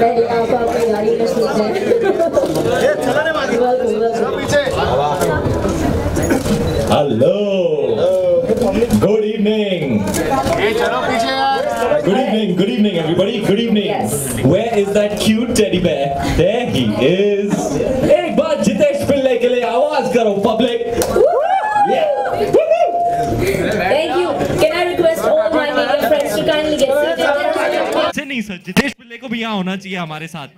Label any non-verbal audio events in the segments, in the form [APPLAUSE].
Hello. Good evening. Good evening, good evening everybody, good evening. Where is that cute teddy bear? There he is. एक बार जितेश पिल्ले के लिए आवाज करो public. Thank you. Can I request all my media friends to kindly get seated? नहीं sir Jitesh MLA को भी यहाँ होना चाहिए हमारे साथ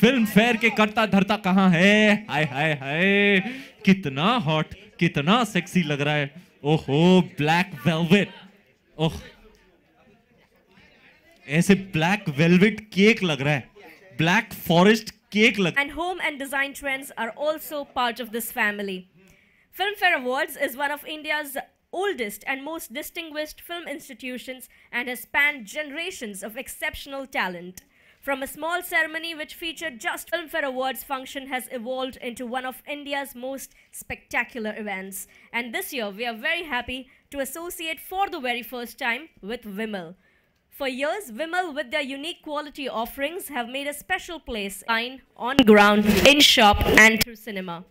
फिल्म फेयर के करता धरता कहाँ है हाय हाय हाय कितना हॉट कितना सेक्सी लग रहा है ओहो ब्लैक वेलवेट ओह ऐसे ब्लैक वेलवेट केक लग रहा है ब्लैक फॉरेस्ट केक लग and home and design trends are also part of this family Filmfare Awards is one of India's oldest and most distinguished film institutions and has spanned generations of exceptional talent. From a small ceremony which featured just Filmfare Awards function has evolved into one of India's most spectacular events. And this year, we are very happy to associate for the very first time with Vimal. For years, Vimal, with their unique quality offerings, have made a special place on ground, in shop, and through cinema.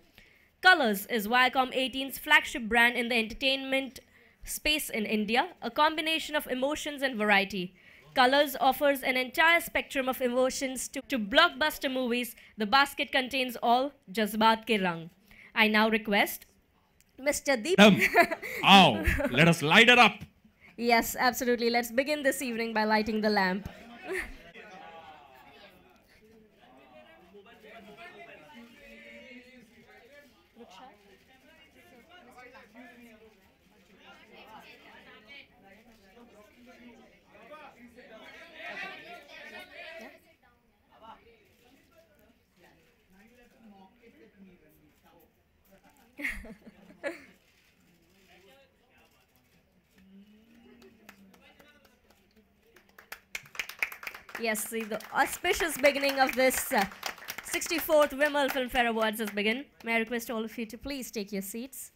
Colors is Viacom 18's flagship brand in the entertainment space in India, a combination of emotions and variety. Colors offers an entire spectrum of emotions to, to blockbuster movies. The basket contains all Jazbat Ke Rang. I now request Mr. Deep. Um, [LAUGHS] ow, let us light it up. Yes, absolutely. Let's begin this evening by lighting the lamp. Yes, see, the auspicious beginning of this uh, 64th Vimal Film Fair Awards has begun. May I request all of you to please take your seats.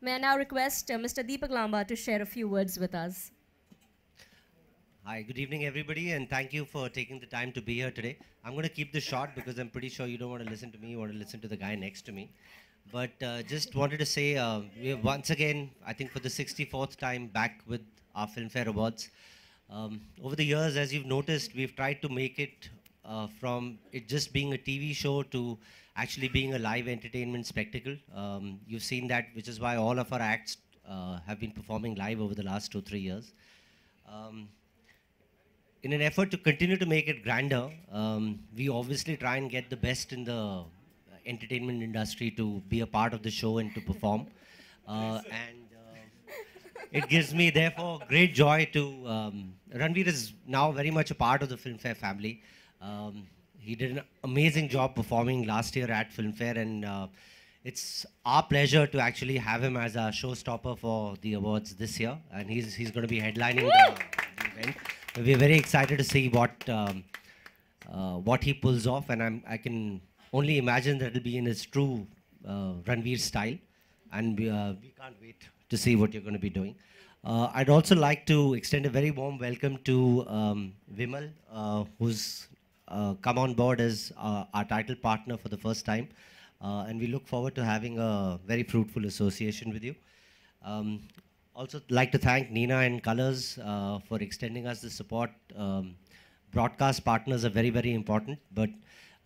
May I now request uh, Mr. Deepak Lamba to share a few words with us. Hi, good evening, everybody, and thank you for taking the time to be here today. I'm going to keep this short because I'm pretty sure you don't want to listen to me, you want to listen to the guy next to me. But uh, just wanted to say, uh, once again, I think for the 64th time, back with our Filmfare Awards. Um, over the years, as you've noticed, we've tried to make it uh, from it just being a TV show to actually being a live entertainment spectacle. Um, you've seen that, which is why all of our acts uh, have been performing live over the last two, three years. Um, in an effort to continue to make it grander, um, we obviously try and get the best in the uh, entertainment industry to be a part of the show and to perform. [LAUGHS] Uh, and uh, it gives me, therefore, great joy to. Um, Ranveer is now very much a part of the Filmfare family. Um, he did an amazing job performing last year at Filmfare, and uh, it's our pleasure to actually have him as our showstopper for the awards this year. And he's he's going to be headlining the, the event we're very excited to see what um, uh, what he pulls off, and I'm, I can only imagine that it'll be in his true uh, Ranveer style, and we, uh, we can't wait to see what you're going to be doing. Uh, I'd also like to extend a very warm welcome to um, Vimal, uh, who's uh, come on board as our title partner for the first time, and we look forward to having a very fruitful association with you. Um, also like to thank Nina and Colors uh, for extending us the support. Um, broadcast partners are very, very important, but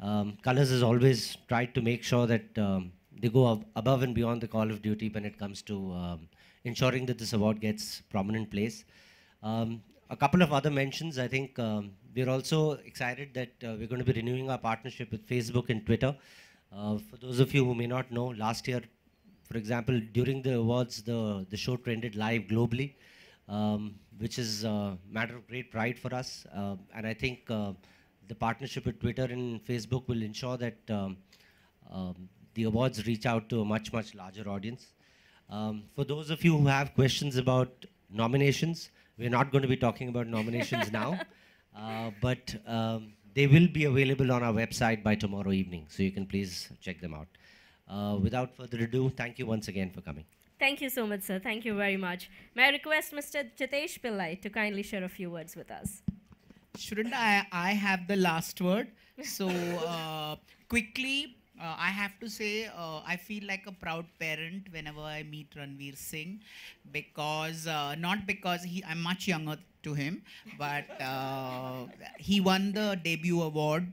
um, Colors has always tried to make sure that um, they go ab above and beyond the call of duty when it comes to um, ensuring that this award gets prominent place. Um, a couple of other mentions, I think um, we're also excited that uh, we're going to be renewing our partnership with Facebook and Twitter. Uh, for those of you who may not know, last year for example, during the awards, the, the show trended live globally, um, which is a matter of great pride for us. Uh, and I think uh, the partnership with Twitter and Facebook will ensure that um, um, the awards reach out to a much, much larger audience. Um, for those of you who have questions about nominations, we're not going to be talking about nominations now, [LAUGHS] uh, but um, they will be available on our website by tomorrow evening, so you can please check them out. Uh, without further ado, thank you once again for coming. Thank you so much, sir. Thank you very much. May I request Mr. Jitesh Pillai to kindly share a few words with us? Shouldn't I? I have the last word. So uh, quickly, uh, I have to say, uh, I feel like a proud parent whenever I meet Ranveer Singh because, uh, not because he, I'm much younger to him, but uh, he won the debut award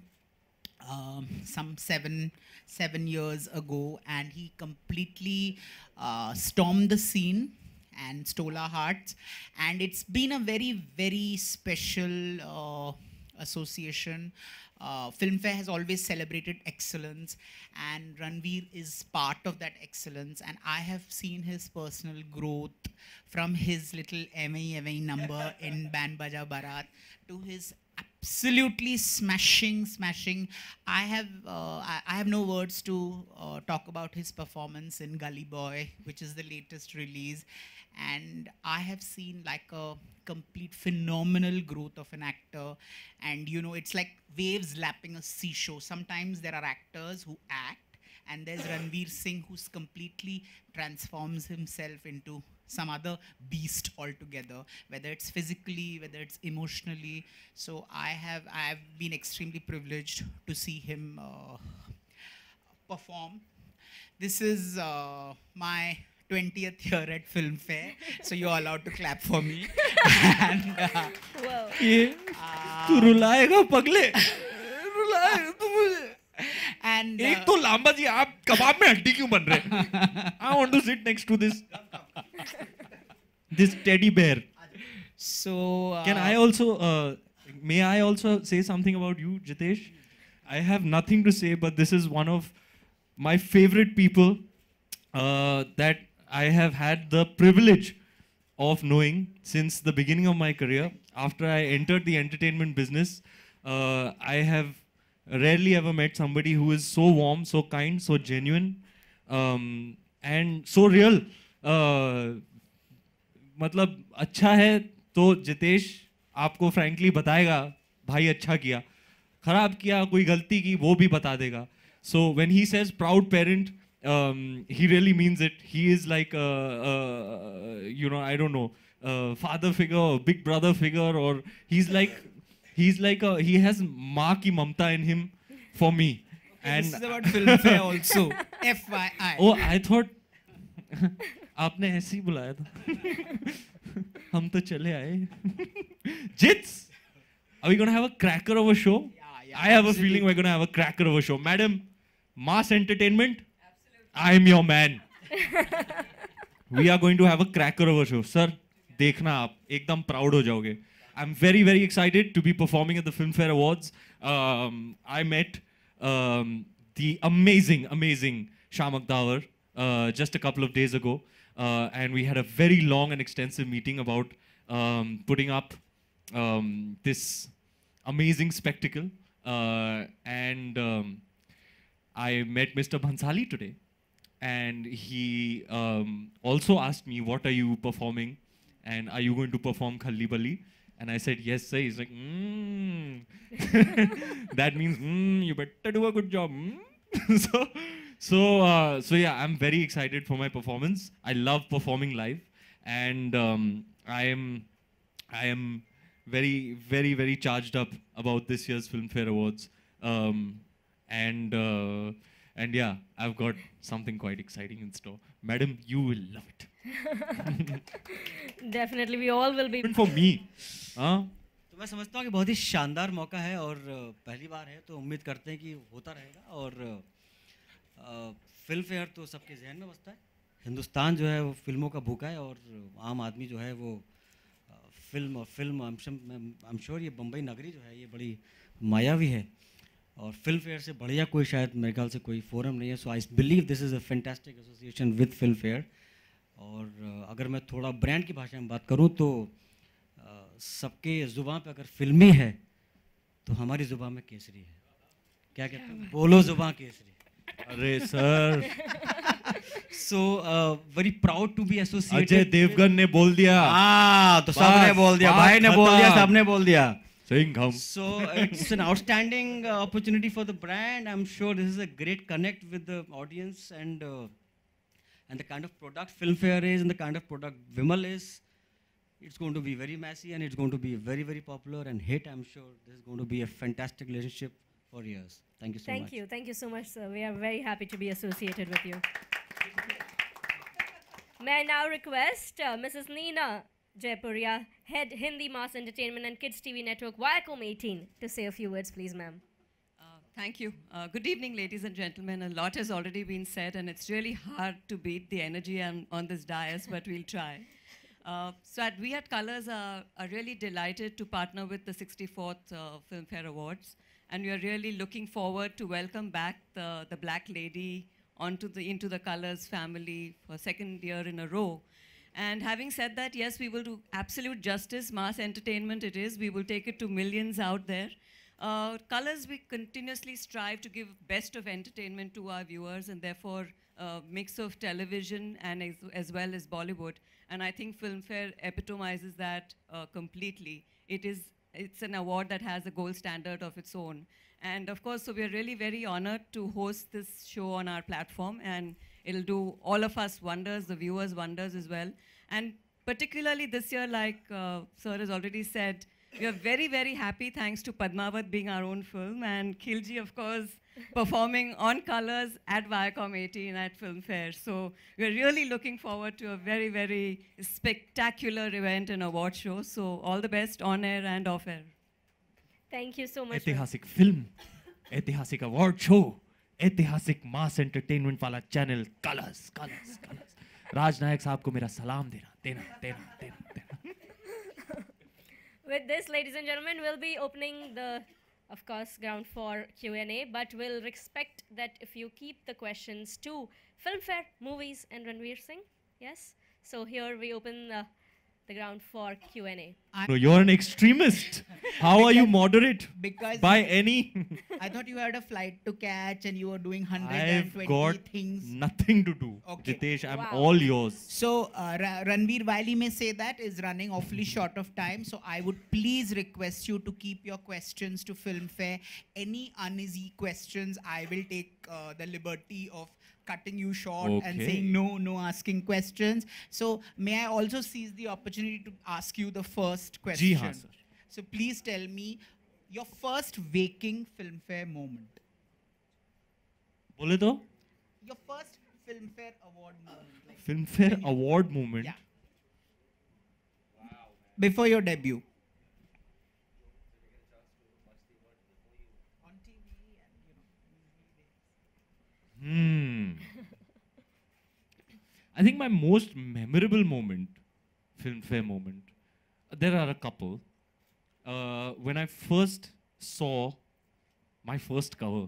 um, some seven seven years ago, and he completely uh, stormed the scene and stole our hearts. And it's been a very, very special uh, association. Uh, Filmfare has always celebrated excellence, and Ranveer is part of that excellence. And I have seen his personal growth from his little M A M A number [LAUGHS] in Ban Baja Barat to his absolutely smashing, smashing. I have uh, I, I, have no words to uh, talk about his performance in Gully Boy, which is the latest release, and I have seen like a complete phenomenal growth of an actor, and you know it's like waves lapping a seashore. Sometimes there are actors who act, and there's Ranveer Singh who's completely transforms himself into some other beast altogether, whether it's physically, whether it's emotionally. So I have I have been extremely privileged to see him uh, perform. This is uh, my 20th year at Film Fair, so you're allowed to clap for me. [LAUGHS] and, uh, wow. ये तू रुलाएगा [LAUGHS] रुलाएगा तू मुझे And uh, एक तो लांबा जी आप कबाब में हड्डी क्यों बन रहे I want to sit next to this this teddy bear so can I also may I also say something about you, Jitesh? I have nothing to say, but this is one of my favorite people uh, that I have had the privilege of knowing since the beginning of my career. After I entered the entertainment business, uh, I have rarely ever met somebody who is so warm, so kind, so genuine, um, and so real. Uh, मतलब अच्छा है तो जितेश आपको frankly बताएगा भाई अच्छा किया खराब किया कोई गलती की वो भी बता देगा So so when he says proud parent he really means it he is like you know I don't know father figure or big brother figure or he's like he's like a he has Ma ki mamta in him for me. And this is about filmfare also. FYI. Oh, I thought आपने ऐसे ही बुलाया था हम तो चले आए जिट्स are we going to have a cracker of a show yeah, yeah, i have absolutely. a feeling we're going to have a cracker of a show madam mass entertainment absolutely. i'm your man we are going to have a cracker of a show sir देखना आप एकदम proud हो जाओगे I'm very, very excited to be performing at the Filmfare Awards. Um, I met um, the amazing, amazing Shamak Dawar uh, just a couple of days ago. Uh, and we had a very long and extensive meeting about um, putting up um, this amazing spectacle. Uh, and um, I met Mr. Bhansali today. And he um, also asked me, what are you performing? And are you going to perform Khalli Bali? And I said, yes, sir. He's like, mmm. [LAUGHS] that means, mmm, you better do a good job. Mm. [LAUGHS] so, so, uh, so yeah, I'm very excited for my performance. I love performing live. And um, I am, I am very, very, very charged up about this year's Filmfare Awards. Um, and, uh, and yeah, I've got something quite exciting in store. Madam, you will love it. [LAUGHS] Definitely, we all will be. For me. हाँ तो मैं समझता हूँ कि बहुत ही शानदार मौका है और पहली बार है तो उम्मीद करते हैं कि होता रहेगा और फिल्म फेयर तो सबके जहन में बसता है हिंदुस्तान जो है वो फिल्मों का भूखा है और आम आदमी जो है वो फिल्म और फिल्म आई श्योर ये बम्बई नगरी जो है ये बड़ी मायावी है और फिल्म फेयर से बढ़िया कोई शायद मेरे ख्याल से कोई फोरम नहीं है so I believe this is a fantastic association with Filmfare और अगर मैं थोड़ा ब्रांड की भाषा में बात करूँ तो सबके जुबा पे अगर फिल्मी है तो हमारी जुबा में केसरी है क्या कहते हैं बोलो जुबा केसरी अरे sir so very proud to be associated Ajay Devgan ने बोल दिया हाँ तो सबने बोल दिया भाई ने बोल दिया सबने बोल दिया So it's an outstanding uh, opportunity for the brand. I'm sure this is a great connect with the audience and uh, and the kind of product Filmfare is and the kind of product Vimal is. it's going to be very messy and it's going to be very, very popular and hit. I'm sure this is going to be a fantastic relationship for years. Thank you so Thank much. Thank you. Thank you so much, sir. We are very happy to be associated with you. May I now request uh, Mrs. Nina Jaipuria, Head Hindi Mass Entertainment and Kids TV Network, Viacom 18, to say a few words, please, ma'am. Uh, thank you. Uh, good evening, ladies and gentlemen. A lot has already been said, and it's really hard to beat the energy on, on this dais, but we'll try. Uh, so at We at Colors are, uh, are, really delighted to partner with the 64th uh, Filmfare Awards, and we are really looking forward to welcome back the, the Black Lady onto the into the Colors family for second year in a row. And having said that, yes, we will do absolute justice. Mass entertainment it is. We will take it to millions out there. Uh, Colors, we continuously strive to give best of entertainment to our viewers, and therefore uh, mix of television and as, as, well as Bollywood. And I think Filmfare epitomizes that uh, completely. It is, it's an award that has a gold standard of its own. And of course, so we're really very honored to host this show on our platform and it'll do all of us wonders, the viewers wonders as well. And particularly this year, like uh, Sir has already said, we are very, very happy thanks to Padmavat being our own film and Kilji, of course, performing on colors at Viacom 18 at Filmfare. So we're really looking forward to a very, very spectacular event and award show. So all the best on air and off air. Thank you so much. ऐतिहासिक फिल्म, ऐतिहासिक award show, ऐतिहासिक mass entertainment वाला channel Colors, Colors, Colors. Rajnayak साहब को मेरा सलाम देना, देना, देना. देना. With this, ladies and gentlemen, we'll be opening the of course, ground for Q&A, but we'll respect that if you keep the questions to filmfare, movies, and Ranveer Singh. Yes? So here we open the the ground for Q&A. I no, you're an extremist. [LAUGHS] How are you moderate? Because by any. [LAUGHS] I thought you had a flight to catch and you were doing 120 I've got things. Nothing to do. Okay. Jitesh, I'm wow. all yours. So uh, Ra Ranveer, while may say that, is running awfully short of time. So I would please request you to keep your questions to Filmfare. Any uneasy questions, I will take uh, the liberty of cutting you short okay. and saying no, no asking questions. So may I also seize the opportunity to ask you the first first question. जी हाँ sir. So please tell me your first waking Filmfare moment. बोले तो? Your first Filmfare award moment. Like Filmfare you, award moment. Yeah. Before your debut. Hmm. I think my most memorable moment, Filmfare moment, there are a couple. Uh, when I first saw my first cover,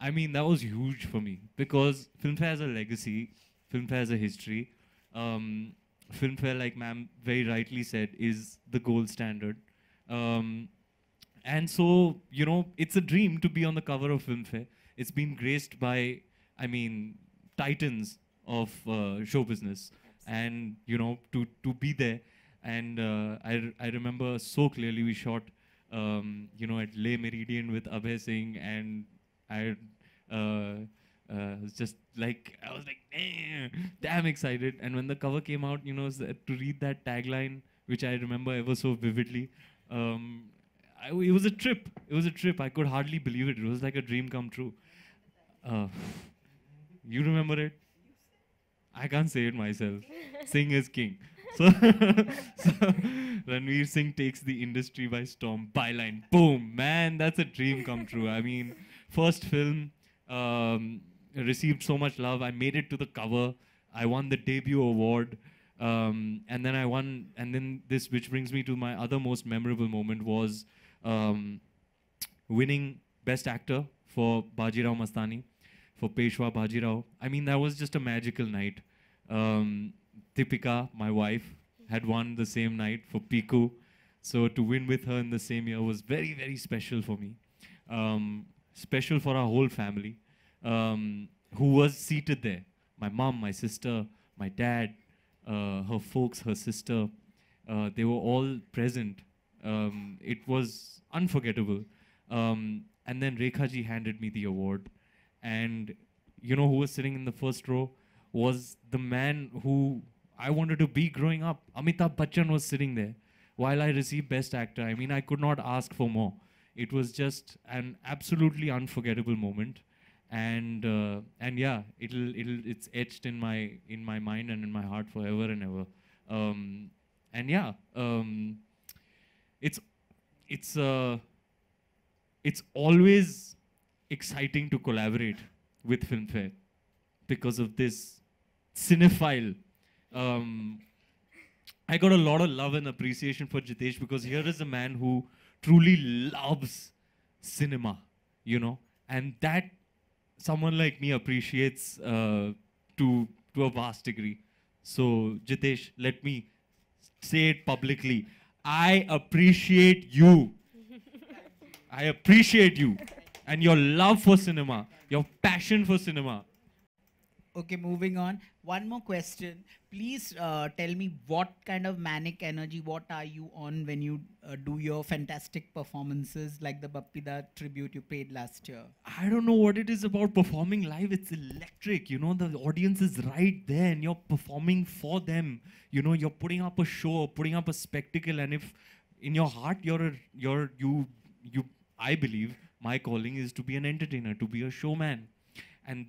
I mean, that was huge for me because Filmfare has a legacy, Filmfare has a history. Um, Filmfare, like ma'am very rightly said, is the gold standard. Um, and so, you know, it's a dream to be on the cover of Filmfare. It's been graced by, I mean, titans of uh, show business. And, you know, to, to be there and uh, I, I remember so clearly we shot, um, you know, at Le Meridian with Abhay Singh, and I uh, uh, was just like, I was like, damn, damn excited. And when the cover came out, you know, to read that tagline, which I remember ever so vividly, um, it was a trip. It was a trip. I could hardly believe it. It was like a dream come true. Uh, you remember it? I can't say it myself. Singh is king so, [LAUGHS] so Ranveer Singh takes the industry by storm. Byline, boom, man, that's a dream come true. I mean, first film um, received so much love. I made it to the cover. I won the debut award. Um, and then I won, and then this, which brings me to my other most memorable moment, was um, winning Best Actor for Bajirao Mastani, for Peshwa Bajirao. I mean, that was just a magical night. Um, Tipika, my wife, had won the same night for Piku. So to win with her in the same year was very, very special for me. Um, special for our whole family, um, who was seated there. My mom, my sister, my dad, uh, her folks, her sister, uh, they were all present. Um, it was unforgettable. Um, and then Rekhaji handed me the award. And you know who was sitting in the first row? Was the man who I wanted to be growing up. Amitabh Bachchan was sitting there while I received Best Actor. I mean, I could not ask for more. It was just an absolutely unforgettable moment, and uh, and yeah, it'll it'll it's etched in my in my mind and in my heart forever and ever. Um, and yeah, um, it's it's uh, it's always exciting to collaborate with Filmfare because of this cinephile um, I got a lot of love and appreciation for Jitesh because here is a man who truly loves cinema, you know, and that someone like me appreciates uh, to to a vast degree. So Jitesh, let me say it publicly. I appreciate you. I appreciate you and your love for cinema, your passion for cinema. Okay, moving on. One more question please uh, tell me what kind of manic energy what are you on when you uh, do your fantastic performances like the Bappida tribute you paid last year i don't know what it is about performing live it's electric you know the audience is right there and you're performing for them you know you're putting up a show putting up a spectacle and if in your heart you're a, you're you you i believe my calling is to be an entertainer to be a showman and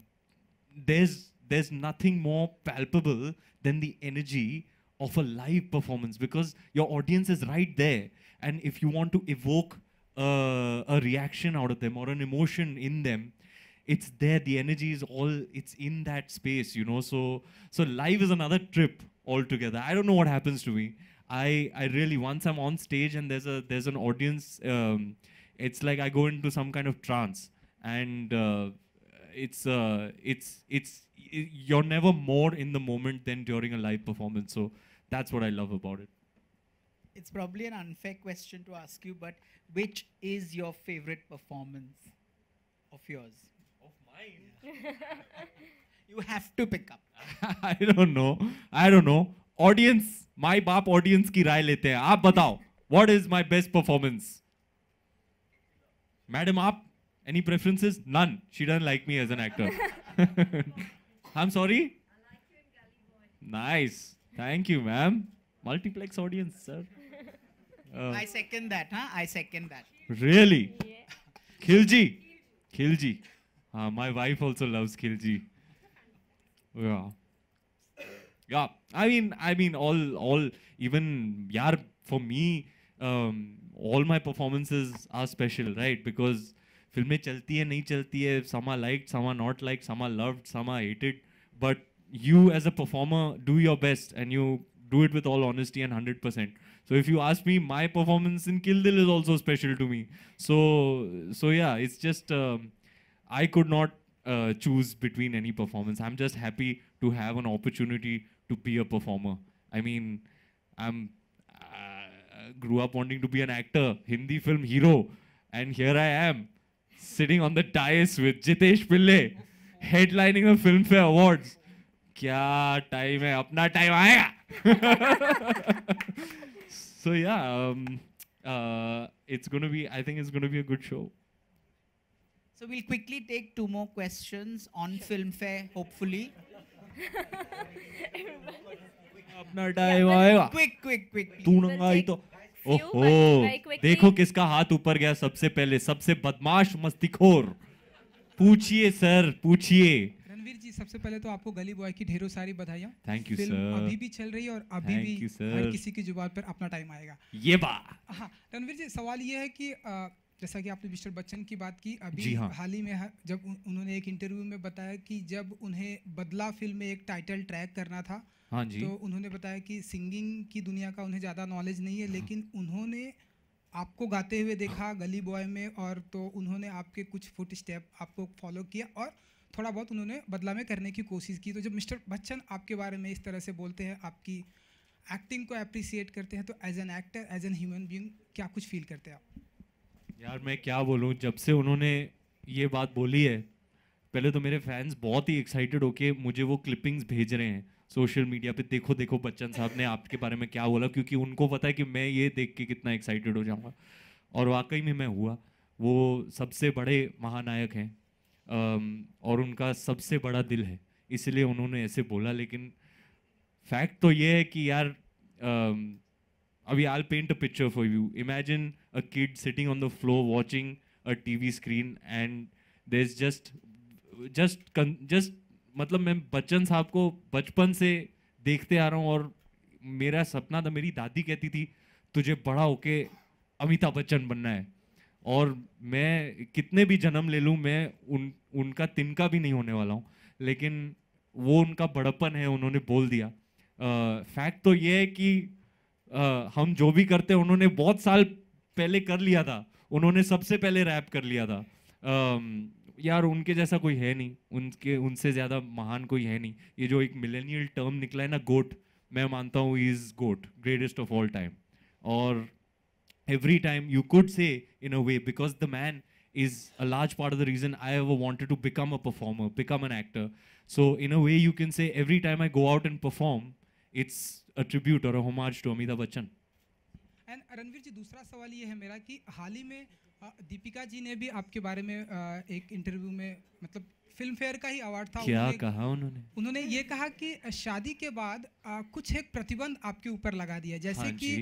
there's there's nothing more palpable than the energy of a live performance because your audience is right there. And if you want to evoke uh, a reaction out of them or an emotion in them, it's there. The energy is all, it's in that space, you know. So, so live is another trip altogether. I don't know what happens to me. I, I really once I'm on stage and there's a there's an audience, um, it's like I go into some kind of trance, and uh, it's uh, it's it's you're never more in the moment than during a live performance. So that's what I love about it. It's probably an unfair question to ask you, but which is your favorite performance of yours? Of mine? Yeah. [LAUGHS] you have to pick up. [LAUGHS] I don't know. I don't know. Audience, my bap, audience ki राय लेते hai. Aap batao, what is my best performance? Madam, aap any preferences? None. She doesn't like me as an actor. [LAUGHS] I'm sorry? Nice. Thank you, ma'am. Multiplex audience, sir. Uh, I second that, huh? I second that. Really? Yeah. Khilji. Khilji. Uh, my wife also loves Khilji. Yeah. Yeah. I mean, I mean, all, all, even, yeah, for me, um, all my performances are special, right? Because फिल्में चलती है नहीं चलती है some like some not like some loved some hated but you as a performer do your best and you do it with all honesty and 100% so if you ask me my performance in kill is also special to me so so yeah it's just um, i could not uh, choose between any performance i'm just happy to have an opportunity to be a performer i mean i'm I uh, grew up wanting to be an actor hindi film hero and here i am sitting on the dais with Jitesh Pillay, headlining the Filmfare Awards. Kya time hai, apna time aayega. [LAUGHS] so yeah, um, uh, it's gonna be. I think it's gonna be a good show. So we'll quickly take two more questions on Filmfare, hopefully. [LAUGHS] time Quick, quick, quick. ओहो oh देखो किसका हाथ ऊपर गया सबसे पहले सबसे बदमाश मस्तीखोर पूछिए सर पूछिए रणवीर जी सबसे पहले तो आपको गली बॉय की ढेरों सारी बधाइयाँ थैंक यू सर अभी भी चल रही है और अभी भी हर किसी की जुबान पर अपना टाइम आएगा ये बात हाँ रणवीर जी सवाल ये है कि आ, जैसा कि आपने मिस्टर बच्चन की बात की अभी हाँ। हाल ही में जब उन्होंने एक इंटरव्यू में बताया कि जब उन्हें बदला फिल्म में एक टाइटल ट्रैक करना था हाँ जी तो उन्होंने बताया कि सिंगिंग की दुनिया का उन्हें ज़्यादा नॉलेज नहीं है हाँ। लेकिन उन्होंने आपको गाते हुए हाँ। देखा गली बॉय में और तो उन्होंने आपके कुछ फुट स्टेप आपको फॉलो किया और थोड़ा बहुत उन्होंने बदला में करने की कोशिश की तो जब मिस्टर बच्चन आपके बारे में इस तरह से बोलते हैं आपकी एक्टिंग को अप्रिसिएट करते हैं तो as an actor as an human being क्या कुछ फील करते हैं आप यार मैं क्या बोलूँ जब से उन्होंने ये बात बोली है पहले तो मेरे फैंस बहुत ही एक्साइटेड होके मुझे वो क्लिपिंग्स भेज रहे हैं सोशल मीडिया पे देखो देखो बच्चन साहब ने आपके बारे में क्या बोला क्योंकि उनको पता है कि मैं ये देख के कितना एक्साइटेड हो जाऊँगा और वाकई में मैं हुआ वो सबसे बड़े महानायक हैं और उनका सबसे बड़ा दिल है इसलिए उन्होंने ऐसे बोला लेकिन फैक्ट तो ये है कि यार अभी I'll paint a picture for you imagine a kid sitting on the floor watching a T V screen and there is just just just मतलब मैं बच्चन साहब को बचपन से देखते आ रहा हूँ और मेरा सपना था मेरी दादी कहती थी तुझे बड़ा होके अमिताभ बच्चन बनना है और मैं कितने भी जन्म ले लूँ मैं उन उनका तिनका भी नहीं होने वाला हूँ लेकिन वो उनका बड़प्पन है उन्होंने बोल दिया फैक्ट तो ये है कि आ, हम जो भी करते हैं उन्होंने बहुत साल पहले कर लिया था उन्होंने सबसे पहले रैप कर लिया था आ, यार उनके जैसा कोई है नहीं उनके उनसे ज़्यादा महान कोई है नहीं ये जो एक मिलेनियल टर्म निकला है ना गोट मैं मानता हूँ is goat greatest of all time और every time you could say in a way because the man is a large part of the reason I have wanted to become a performer become an actor so in a way you can say every time I go out and perform it's a tribute और a homage to Amitabh Bachchan and Ranveer ji दूसरा सवाल ये है मेरा कि हाल ही में दीपिका जी ने भी आपके बारे में एक इंटरव्यू में मतलब फिल्म फेयर का ही अवार्ड था क्या उन्होंने, कहा उन्होंने उन्होंने ये कहा कि शादी के बाद कुछ एक प्रतिबंध आपके ऊपर लगा दिया जैसे हाँ कि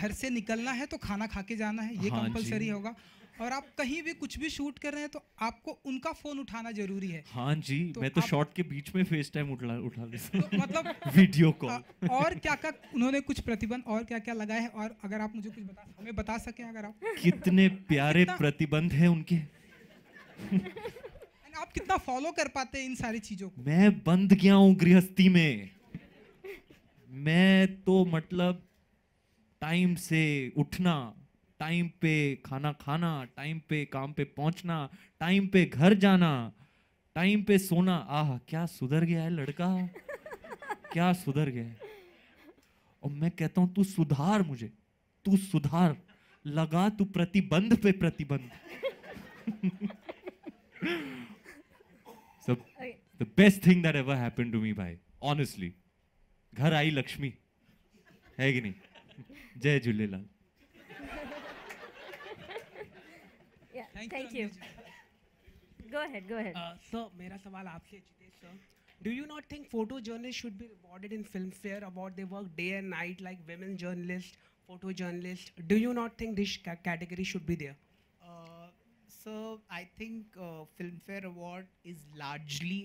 घर से निकलना है तो खाना खा के जाना है ये हाँ कंपलसरी होगा और आप कहीं भी कुछ भी शूट कर रहे हैं तो आपको उनका फोन उठाना जरूरी है हाँ जी तो मैं तो आप... शॉट के बीच में फेस टाइम उठा उठा तो [LAUGHS] मतलब वीडियो [LAUGHS] कॉल और क्या क्या उन्होंने कुछ प्रतिबंध और क्या क्या लगाए है और अगर आप मुझे कुछ बता हमें बता सके अगर आप कितने प्यारे प्रतिबंध है उनके [LAUGHS] आप कितना फॉलो कर पाते हैं इन सारी चीजों को मैं बंद गया हूँ गृहस्थी में मैं तो मतलब टाइम से उठना टाइम पे खाना खाना टाइम पे काम पे पहुंचना टाइम पे घर जाना टाइम पे सोना आह क्या सुधर गया है लड़का क्या सुधर गया है और मैं कहता हूं तू सुधार मुझे तू सुधार लगा तू प्रतिबंध पे प्रतिबंध the best thing that ever happen to me भाई ऑनेस्टली घर आई लक्ष्मी है कि नहीं जय Jhulelal Thank you. [LAUGHS] go ahead, go ahead. Uh, sir, मेरा सवाल आपसे Jitesh sir Do you not think photojournalists should be rewarded in Filmfare about They work day and night like women journalists, photojournalists? Do you not think this category should be there? Uh, so I think uh, Filmfare Award is largely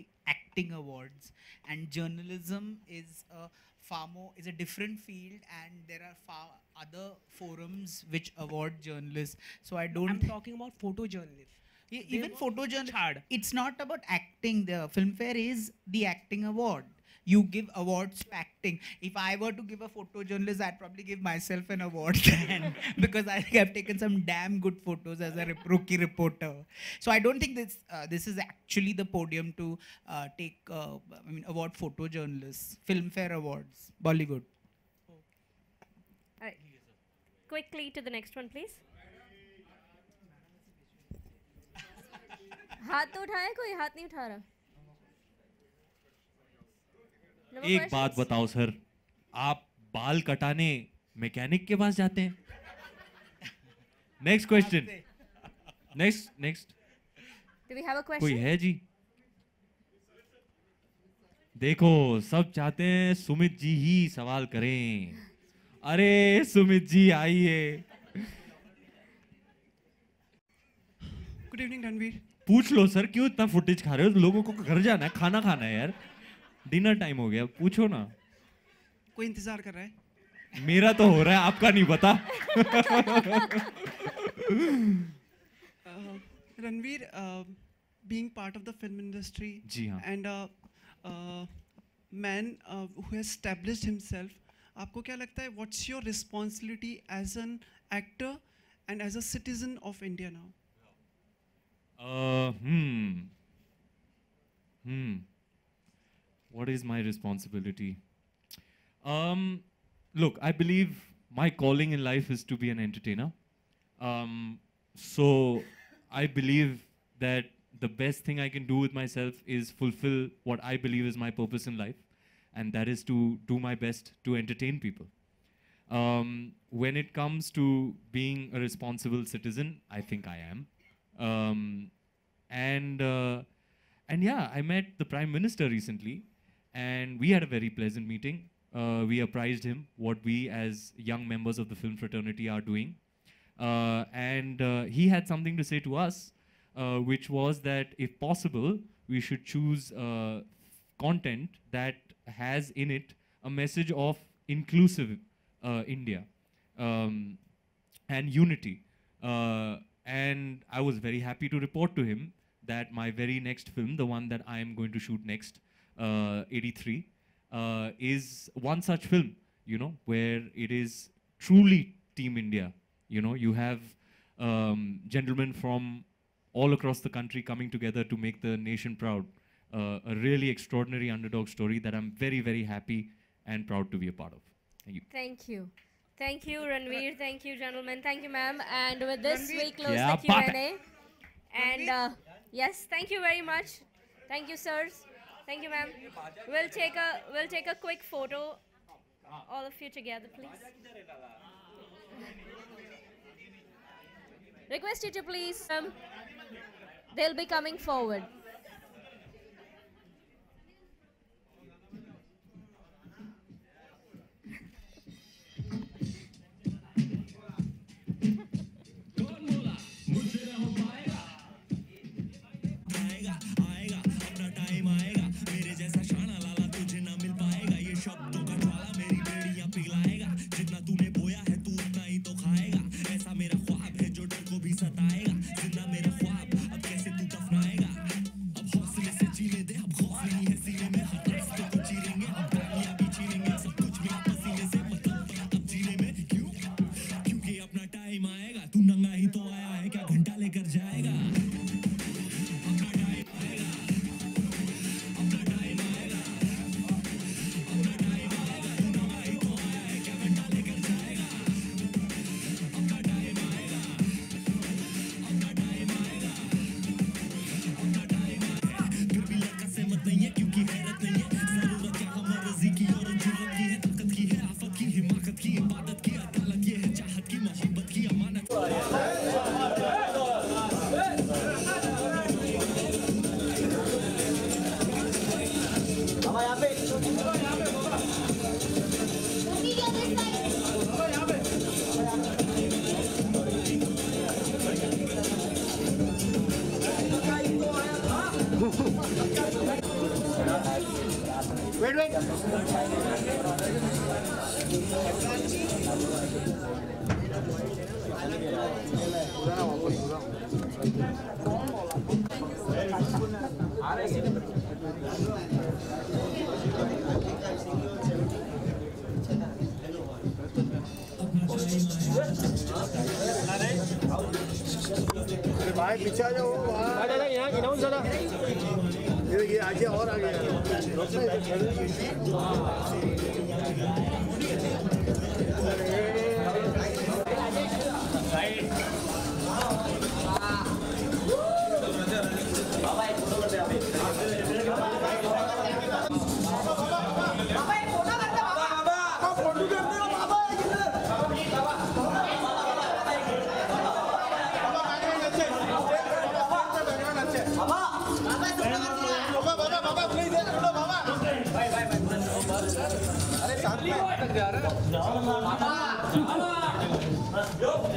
acting awards and journalism is a far more is a different field and there are far other forums which award journalists so i don't i'm talking about photojournalists yeah, even photojournalists. it's it's not about acting the film fair is the acting award you give awards to acting. If I were to give a photojournalist, I'd probably give myself an award [LAUGHS] then because I think I've taken some damn good photos as a rookie reporter. So I don't think this uh, this is actually the podium to uh, take uh, I mean award photojournalists, Filmfare Awards, Bollywood. Right. Quickly to the next one, please. हाथ तो उठाया कोई हाथ नहीं उठा रहा एक बात बताओ सर आप बाल कटाने मैकेनिक के पास जाते हैं नेक्स्ट क्वेश्चन नेक्स्ट नेक्स्ट कोई है जी देखो सब चाहते हैं सुमित जी ही सवाल करें अरे सुमित जी आइए गुड इवनिंग रणवीर पूछ लो सर क्यों इतना फुटेज खा रहे हो लोगों को घर जाना है खाना खाना है यार डिनर टाइम हो गया पूछो ना कोई इंतजार कर रहा है मेरा तो हो रहा है आपका नहीं पता [LAUGHS] Ranveer being part of the film industry जी हाँ and man who has established himself आपको क्या लगता है what's your responsibility as an actor and as a citizen of India now hmm hmm what is my responsibility? Um, look, I believe my calling in life is to be an entertainer. Um, so I believe that the best thing I can do with myself is fulfill what I believe is my purpose in life, and that is to do my best to entertain people. Um, when it comes to being a responsible citizen, I think I am. Um, and uh, and yeah, I met the prime minister recently, and we had a very pleasant meeting. Uh, we apprised him what we, as young members of the film fraternity, are doing. Uh, and uh, he had something to say to us, uh, which was that if possible, we should choose uh, content that has in it a message of inclusive India um, and unity. and I was very happy to report to him that my very next film, the one that I am going to shoot next, uh, 83 uh, is one such film, you know, where it is truly Team India. You know, you have um, gentlemen from all across the country coming together to make the nation proud. Uh, a really extraordinary underdog story that I'm very, very happy and proud to be a part of. Thank you. Thank you. Thank you, Ranveer. Thank you, gentlemen. Thank you, ma'am. And with this, Ranveer. we close yeah, the Q&A. And uh, yes, thank you very much. Thank you, sirs. Thank you, ma'am. We'll take a we'll take a quick photo, all of you together, please. Request you to please um, they'll be coming forward. भाई आ जाओ यहाँ जरा ये ये आगे और आगे geldi bir ara. Ama ama. Yok.